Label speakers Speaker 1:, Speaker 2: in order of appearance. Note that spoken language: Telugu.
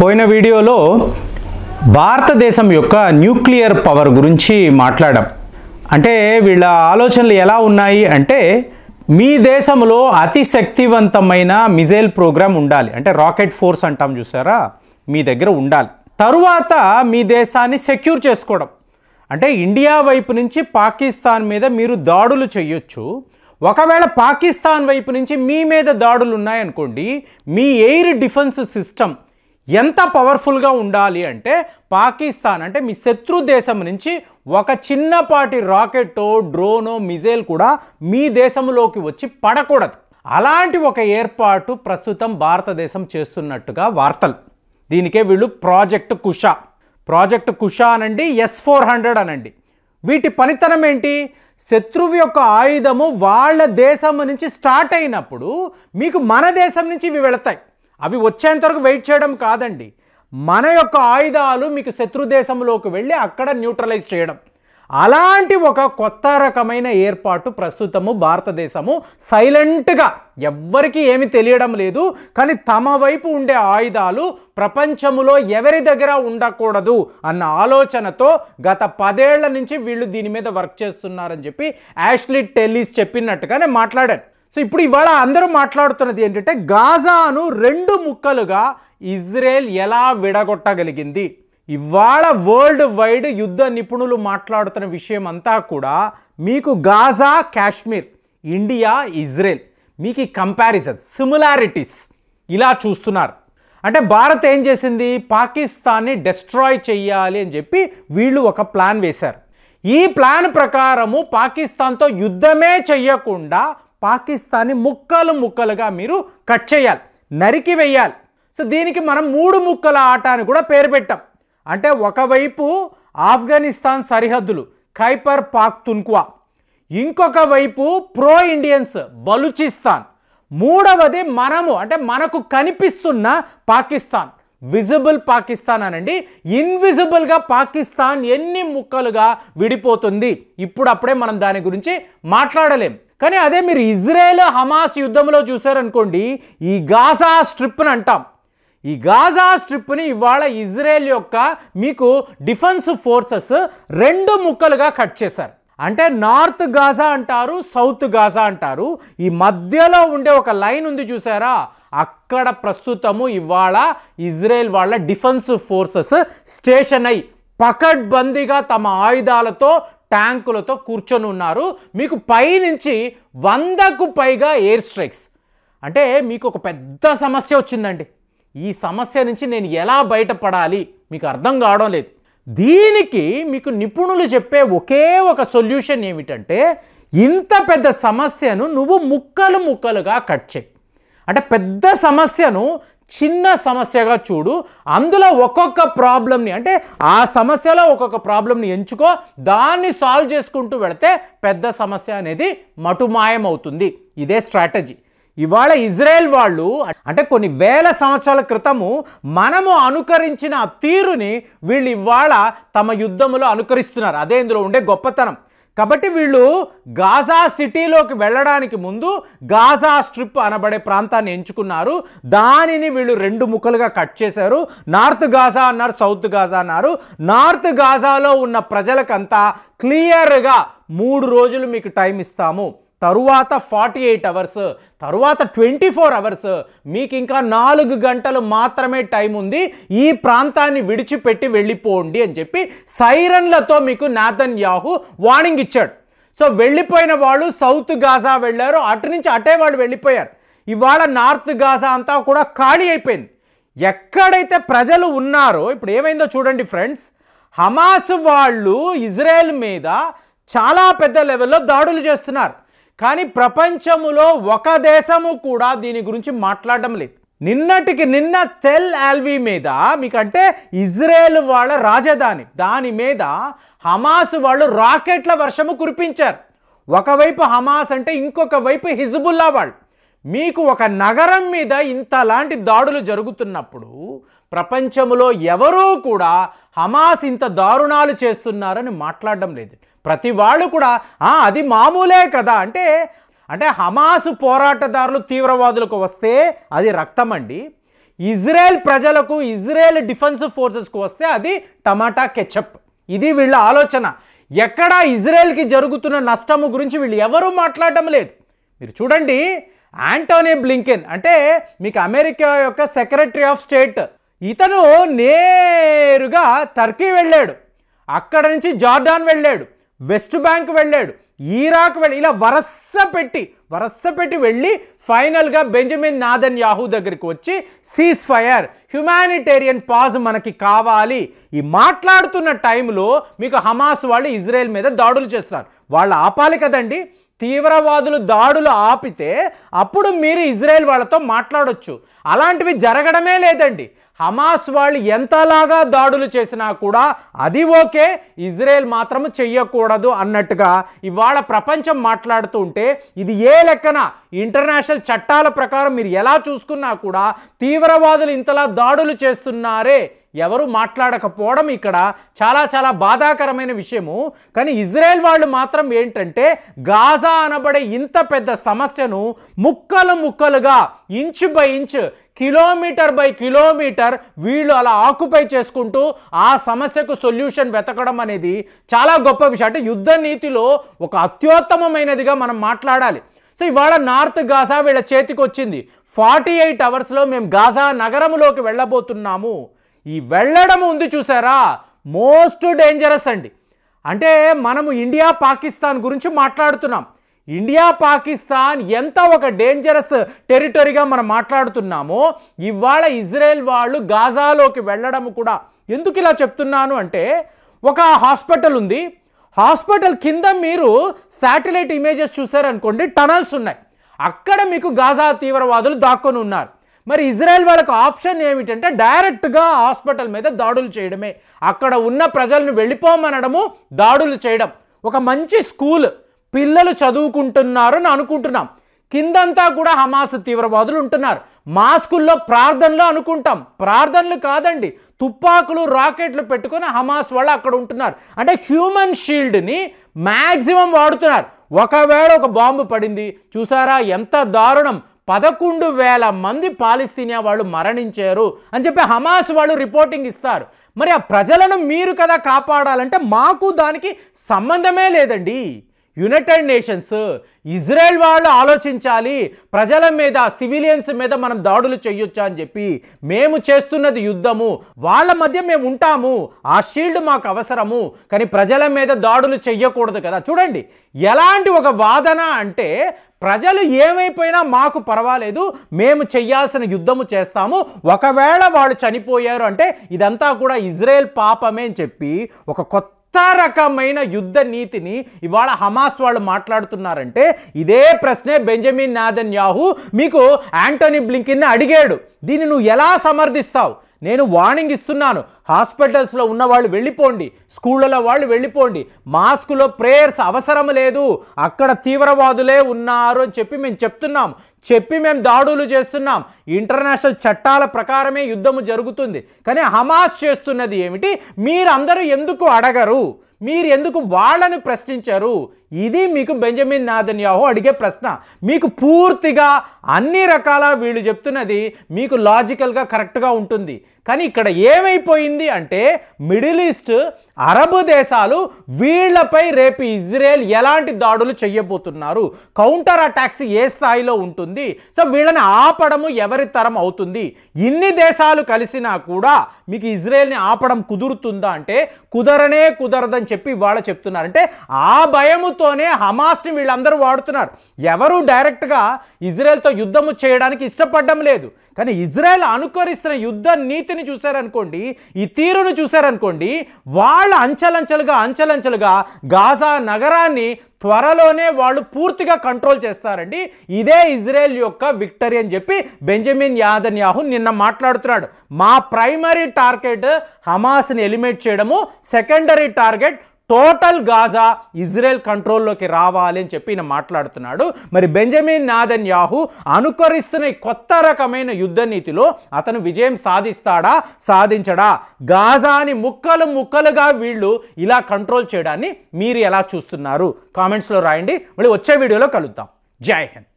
Speaker 1: పోయిన వీడియోలో భారతదేశం యొక్క న్యూక్లియర్ పవర్ గురించి మాట్లాడాం అంటే వీళ్ళ ఆలోచనలు ఎలా ఉన్నాయి అంటే మీ దేశంలో అతి శక్తివంతమైన మిజైల్ ప్రోగ్రామ్ ఉండాలి అంటే రాకెట్ ఫోర్స్ అంటాం చూసారా మీ దగ్గర ఉండాలి తరువాత మీ దేశాన్ని సెక్యూర్ చేసుకోవడం అంటే ఇండియా వైపు నుంచి పాకిస్తాన్ మీద మీరు దాడులు చేయొచ్చు ఒకవేళ పాకిస్తాన్ వైపు నుంచి మీ మీద దాడులు ఉన్నాయనుకోండి మీ ఎయిర్ డిఫెన్స్ సిస్టమ్ ఎంత పవర్ఫుల్గా ఉండాలి అంటే పాకిస్తాన్ అంటే మీ శత్రు దేశం నుంచి ఒక చిన్నపాటి రాకెట్ డ్రోనో మిజైల్ కూడా మీ దేశంలోకి వచ్చి పడకూడదు అలాంటి ఒక ఏర్పాటు ప్రస్తుతం భారతదేశం చేస్తున్నట్టుగా వార్తలు దీనికే వీళ్ళు ప్రాజెక్ట్ కుషా ప్రాజెక్ట్ కుషా అనండి ఎస్ ఫోర్ హండ్రెడ్ అనండి వీటి పనితనం ఏంటి శత్రువు యొక్క ఆయుధము వాళ్ళ దేశం నుంచి స్టార్ట్ అయినప్పుడు మీకు మన దేశం నుంచి ఇవి వెళతాయి అవి వచ్చేంత వరకు వెయిట్ చేయడం కాదండి మన యొక్క ఆయుధాలు మీకు శత్రుదేశంలోకి వెళ్ళి అక్కడ న్యూట్రలైజ్ చేయడం అలాంటి ఒక కొత్త రకమైన ఏర్పాటు ప్రస్తుతము భారతదేశము సైలెంట్గా ఎవ్వరికీ ఏమి తెలియడం లేదు కానీ తమ వైపు ఉండే ఆయుధాలు ప్రపంచములో ఎవరి దగ్గర ఉండకూడదు అన్న ఆలోచనతో గత పదేళ్ల నుంచి వీళ్ళు దీని మీద వర్క్ చేస్తున్నారని చెప్పి యాష్లీ టెల్లీస్ చెప్పినట్టుగానే మాట్లాడారు సో ఇప్పుడు ఇవాళ అందరూ మాట్లాడుతున్నది ఏంటంటే గాజాను రెండు ముక్కలుగా ఇజ్రాయెల్ ఎలా విడగొట్టగలిగింది ఇవాళ వరల్డ్ వైడ్ యుద్ధ నిపుణులు మాట్లాడుతున్న విషయం అంతా కూడా మీకు గాజా కాశ్మీర్ ఇండియా ఇజ్రాయెల్ మీకు ఈ కంపారిజన్ సిమిలారిటీస్ ఇలా చూస్తున్నారు అంటే భారత్ ఏం చేసింది పాకిస్తాన్ని డెస్ట్రాయ్ చేయాలి అని చెప్పి వీళ్ళు ఒక ప్లాన్ వేశారు ఈ ప్లాన్ ప్రకారము పాకిస్తాన్తో యుద్ధమే చెయ్యకుండా పాకిస్తాన్ని ముక్కలు ముక్కలుగా మీరు కట్ చేయాలి నరికి వేయాలి సో దీనికి మనం మూడు ముక్కల ఆట అని కూడా పేరు పెట్టాం అంటే ఒకవైపు ఆఫ్ఘనిస్తాన్ సరిహద్దులు ఖైపర్ పాక్ తున్కువా ఇంకొక వైపు ప్రో ఇండియన్స్ బలూచిస్తాన్ మూడవది మనము అంటే మనకు కనిపిస్తున్న పాకిస్తాన్ విజిబుల్ పాకిస్తాన్ అనండి ఇన్విజిబుల్గా పాకిస్తాన్ ఎన్ని ముక్కలుగా విడిపోతుంది ఇప్పుడు అప్పుడే మనం దాని గురించి మాట్లాడలేం కానీ అదే మీరు ఇజ్రాయెల్ హమాస్ యుద్ధంలో చూసారనుకోండి ఈ గాజా స్ట్రిప్ని అంటాం ఈ గాజా స్ట్రిప్ని ఇవాళ ఇజ్రాయెల్ యొక్క మీకు డిఫెన్స్ ఫోర్సెస్ రెండు ముక్కలుగా కట్ చేశారు అంటే నార్త్ గాజా అంటారు సౌత్ గాజా అంటారు ఈ మధ్యలో ఉండే ఒక లైన్ ఉంది చూసారా అక్కడ ప్రస్తుతము ఇవాళ ఇజ్రాయెల్ వాళ్ళ డిఫెన్స్ ఫోర్సెస్ స్టేషన్ అయి పకడ్బందీగా తమ ఆయుధాలతో ట్యాంకులతో కూర్చొని ఉన్నారు మీకు పైనుంచి వందకు పైగా ఎయిర్ స్ట్రైక్స్ అంటే మీకు ఒక పెద్ద సమస్య వచ్చిందండి ఈ సమస్య నుంచి నేను ఎలా బయటపడాలి మీకు అర్థం కావడం లేదు దీనికి మీకు నిపుణులు చెప్పే ఒకే ఒక సొల్యూషన్ ఏమిటంటే ఇంత పెద్ద సమస్యను నువ్వు ముక్కలు ముక్కలుగా కట్ చేయి అంటే పెద్ద సమస్యను చిన్న సమస్యగా చూడు అందులో ఒక్కొక్క ప్రాబ్లమ్ని అంటే ఆ సమస్యలో ఒక్కొక్క ప్రాబ్లమ్ని ఎంచుకో దాన్ని సాల్వ్ చేసుకుంటూ వెళితే పెద్ద సమస్య అనేది మటుమాయం అవుతుంది ఇదే స్ట్రాటజీ ఇవాళ ఇజ్రాయెల్ వాళ్ళు అంటే కొన్ని వేల సంవత్సరాల క్రితము మనము అనుకరించిన తీరుని వీళ్ళు ఇవాళ తమ యుద్ధములో అనుకరిస్తున్నారు అదే ఇందులో ఉండే గొప్పతనం కాబట్టి వీళ్ళు గాజా సిటీలోకి వెళ్ళడానికి ముందు గాజా స్ట్రిప్ అనబడే ప్రాంతాన్ని ఎంచుకున్నారు దానిని వీళ్ళు రెండు ముక్కలుగా కట్ చేశారు నార్త్ గాజా అన్నారు సౌత్ గాజా అన్నారు నార్త్ గాజాలో ఉన్న ప్రజలకంతా క్లియర్గా మూడు రోజులు మీకు టైం ఇస్తాము తరువాత ఫార్టీ ఎయిట్ అవర్స్ తరువాత ట్వంటీ ఫోర్ అవర్స్ మీకు ఇంకా నాలుగు గంటలు మాత్రమే టైం ఉంది ఈ ప్రాంతాన్ని విడిచిపెట్టి వెళ్ళిపోండి అని చెప్పి సైరన్లతో మీకు నాథన్ యాహు వార్నింగ్ ఇచ్చాడు సో వెళ్ళిపోయిన వాళ్ళు సౌత్ గాజా వెళ్ళారు అటు నుంచి అటే వాళ్ళు వెళ్ళిపోయారు ఇవాళ నార్త్ గాజా అంతా కూడా ఖాళీ అయిపోయింది ఎక్కడైతే ప్రజలు ఉన్నారో ఇప్పుడు ఏమైందో చూడండి ఫ్రెండ్స్ హమాస్ వాళ్ళు ఇజ్రాయెల్ మీద చాలా పెద్ద లెవెల్లో దాడులు చేస్తున్నారు కానీ ప్రపంచములో ఒక దేశము కూడా దీని గురించి మాట్లాడడం లేదు నిన్నటికి నిన్న తెల్ ఆల్వీ మీద మీకంటే ఇజ్రాయెల్ వాళ్ళ రాజధాని దాని మీద హమాస్ వాళ్ళు రాకెట్ల వర్షము కురిపించారు ఒకవైపు హమాస్ అంటే ఇంకొక వైపు హిజ్బుల్లా వాళ్ళు మీకు ఒక నగరం మీద ఇంతలాంటి దాడులు జరుగుతున్నప్పుడు ప్రపంచంలో ఎవరూ కూడా హమాస్ ఇంత దారుణాలు చేస్తున్నారని మాట్లాడడం లేదు ప్రతి వాళ్ళు కూడా అది మామూలే కదా అంటే అంటే హమాసు పోరాటదారులు తీవ్రవాదులకు వస్తే అది రక్తం అండి ఇజ్రాయెల్ ప్రజలకు ఇజ్రాయెల్ డిఫెన్స్ ఫోర్సెస్కు వస్తే అది టమాటా కెచప్ ఇది వీళ్ళ ఆలోచన ఎక్కడ ఇజ్రాయెల్కి జరుగుతున్న నష్టము గురించి వీళ్ళు ఎవరూ మాట్లాడటం లేదు మీరు చూడండి యాంటోనీ బ్లింకెన్ అంటే మీకు అమెరికా యొక్క సెక్రటరీ ఆఫ్ స్టేట్ ఇతను నేరుగా టర్కీ వెళ్ళాడు అక్కడ నుంచి జార్డాన్ వెళ్ళాడు వెస్ట్ బ్యాంక్ వెళ్ళాడు ఈరాక్ వెళ్ళి ఇలా వరస పెట్టి వరస పెట్టి వెళ్ళి ఫైనల్గా బెంజమిన్ నాదన్ యాహూ దగ్గరికి వచ్చి సీజ్ ఫైర్ హ్యుమానిటేరియన్ పాజ్ మనకి కావాలి ఈ మాట్లాడుతున్న టైంలో మీకు హమాస్ వాళ్ళు ఇజ్రాయెల్ మీద దాడులు చేస్తున్నారు వాళ్ళు ఆపాలి కదండి తీవ్రవాదులు దాడులు ఆపితే అప్పుడు మీరు ఇజ్రాయెల్ వాళ్ళతో మాట్లాడొచ్చు అలాంటివి జరగడమే లేదండి హమాస్ వాళ్ళు ఎంతలాగా దాడులు చేసినా కూడా అది ఓకే ఇజ్రాయెల్ మాత్రం చెయ్యకూడదు అన్నట్టుగా ఇవాళ ప్రపంచం మాట్లాడుతూ ఉంటే ఇది ఏ లెక్కన ఇంటర్నేషనల్ చట్టాల ప్రకారం మీరు ఎలా చూసుకున్నా కూడా తీవ్రవాదులు ఇంతలా దాడులు చేస్తున్నారే ఎవరు మాట్లాడకపోవడం ఇక్కడ చాలా చాలా బాధాకరమైన విషయము కానీ ఇజ్రాయెల్ వాళ్ళు మాత్రం ఏంటంటే గాజా అనబడే ఇంత పెద్ద సమస్యను ముక్కలు ముక్కలుగా inch by inch kilometre by kilometre వీళ్ళు అలా ఆక్యుపై చేసుకుంటూ ఆ సమస్యకు సొల్యూషన్ వెతకడం అనేది చాలా గొప్ప విషయం అంటే యుద్ధ నీతిలో ఒక అత్యుత్తమమైనదిగా మనం మాట్లాడాలి సో ఇవాళ నార్త్ గాజా వీళ్ళ చేతికి వచ్చింది ఫార్టీ ఎయిట్ అవర్స్లో మేము గాజా నగరంలోకి వెళ్ళబోతున్నాము ఈ వెళ్ళడం ఉంది చూసారా మోస్ట్ డేంజరస్ అండి అంటే మనము ఇండియా పాకిస్తాన్ గురించి మాట్లాడుతున్నాం ఇండియా పాకిస్తాన్ ఎంత ఒక డేంజరస్ టెరిటరీగా మనం మాట్లాడుతున్నామో ఇవాళ ఇజ్రాయెల్ వాళ్ళు గాజాలోకి వెళ్ళడం కూడా ఎందుకు ఇలా చెప్తున్నాను అంటే ఒక హాస్పిటల్ ఉంది హాస్పిటల్ కింద మీరు శాటిలైట్ ఇమేజెస్ చూసారనుకోండి టనల్స్ ఉన్నాయి అక్కడ మీకు గాజా తీవ్రవాదులు దాక్కొని ఉన్నారు మరి ఇజ్రాయెల్ వాళ్ళకు ఆప్షన్ ఏమిటంటే డైరెక్ట్గా హాస్పిటల్ మీద దాడులు చేయడమే అక్కడ ఉన్న ప్రజలను వెళ్ళిపోమనడము దాడులు చేయడం ఒక మంచి స్కూల్ పిల్లలు చదువుకుంటున్నారని అనుకుంటున్నాం కిందంతా కూడా హమాస్ తీవ్రవాదులు ఉంటున్నారు మాస్కుల్లో ప్రార్థనలు అనుకుంటాం ప్రార్థనలు కాదండి తుపాకులు రాకెట్లు పెట్టుకొని హమాస్ వాళ్ళు అక్కడ ఉంటున్నారు అంటే హ్యూమన్ షీల్డ్ని మ్యాక్సిమం వాడుతున్నారు ఒకవేళ ఒక బాంబు పడింది చూసారా ఎంత దారుణం పదకొండు వేల మంది పాలిస్తీనియా వాళ్ళు మరణించారు అని చెప్పి హమాస్ వాళ్ళు రిపోర్టింగ్ ఇస్తారు మరి ఆ ప్రజలను మీరు కదా కాపాడాలంటే మాకు దానికి సంబంధమే లేదండి యునైటెడ్ నేషన్స్ ఇజ్రాయెల్ వాళ్ళు ఆలోచించాలి ప్రజల మీద సివిలియన్స్ మీద మనం దాడులు చేయొచ్చా అని చెప్పి మేము చేస్తున్నది యుద్ధము వాళ్ళ మధ్య మేము ఉంటాము ఆ షీల్డ్ మాకు అవసరము కానీ ప్రజల మీద దాడులు చెయ్యకూడదు కదా చూడండి ఎలాంటి ఒక వాదన అంటే ప్రజలు ఏమైపోయినా మాకు పర్వాలేదు మేము చేయాల్సిన యుద్ధము చేస్తాము ఒకవేళ వాళ్ళు చనిపోయారు అంటే ఇదంతా కూడా ఇజ్రాయెల్ పాపమే అని చెప్పి ఒక కొత్త కొత్త రకమైన యుద్ధ నీతిని ఇవాళ హమాస్ వాళ్ళు మాట్లాడుతున్నారంటే ఇదే ప్రశ్నే బెంజమిన్ నాదన్ యాహు మీకు యాంటోనీ బ్లింకిన్ అడిగాడు దీన్ని నువ్వు ఎలా సమర్థిస్తావు నేను వార్నింగ్ ఇస్తున్నాను హాస్పిటల్స్లో ఉన్న వాళ్ళు వెళ్ళిపోండి స్కూళ్ళలో వాళ్ళు వెళ్ళిపోండి మాస్కులో ప్రేయర్స్ అవసరం లేదు అక్కడ తీవ్రవాదులే ఉన్నారు అని చెప్పి మేము చెప్తున్నాం చెప్పి మేము దాడులు చేస్తున్నాం ఇంటర్నేషనల్ చట్టాల ప్రకారమే యుద్ధము జరుగుతుంది కానీ హమాస్ చేస్తున్నది ఏమిటి మీరందరూ ఎందుకు అడగరు మీరు ఎందుకు వాళ్ళను ప్రశ్నించరు ఇది మీకు బెంజమిన్ నాదన్యాహో అడిగే ప్రశ్న మీకు పూర్తిగా అన్ని రకాల వీళ్ళు చెప్తున్నది మీకు లాజికల్గా కరెక్ట్గా ఉంటుంది కానీ ఇక్కడ ఏమైపోయింది అంటే మిడిల్ ఈస్ట్ అరబ్ దేశాలు వీళ్లపై రేపు ఇజ్రాయెల్ ఎలాంటి దాడులు చెయ్యబోతున్నారు కౌంటర్ అటాక్స్ ఏ స్థాయిలో ఉంటుంది సో వీళ్ళని ఆపడము ఎవరి తరం అవుతుంది ఇన్ని దేశాలు కలిసినా కూడా మీకు ఇజ్రాయెల్ని ఆపడం కుదురుతుందా అంటే కుదరనే కుదరదని చెప్పి వాళ్ళు చెప్తున్నారు అంటే ఆ భయము పేరుతోనే హమాస్ని వీళ్ళందరూ వాడుతున్నారు ఎవరు డైరెక్ట్గా ఇజ్రాయెల్తో యుద్ధము చేయడానికి ఇష్టపడడం లేదు కానీ ఇజ్రాయెల్ అనుకరిస్తున్న యుద్ధ నీతిని చూశారనుకోండి ఈ తీరును చూశారనుకోండి వాళ్ళ అంచెలంచెలుగా అంచెలంచెలుగా గాజా నగరాన్ని త్వరలోనే వాళ్ళు పూర్తిగా కంట్రోల్ చేస్తారండి ఇదే ఇజ్రాయెల్ యొక్క విక్టరీ అని చెప్పి బెంజమిన్ యాహు నిన్న మాట్లాడుతున్నాడు మా ప్రైమరీ టార్గెట్ హమాస్ని ఎలిమేట్ చేయడము secondary target total Gaza Israel కంట్రోల్లోకి రావాలి అని చెప్పి ఈయన మాట్లాడుతున్నాడు మరి బెంజమిన్ నాదన్ యాహు అనుకరిస్తున్న ఈ కొత్త రకమైన యుద్ధ నీతిలో అతను విజయం సాధిస్తాడా సాధించడా గాజాని ముక్కలు ముక్కలుగా వీళ్ళు ఇలా కంట్రోల్ చేయడాన్ని మీరు ఎలా చూస్తున్నారు కామెంట్స్లో రాయండి మళ్ళీ వచ్చే వీడియోలో కలుద్దాం జై హింద్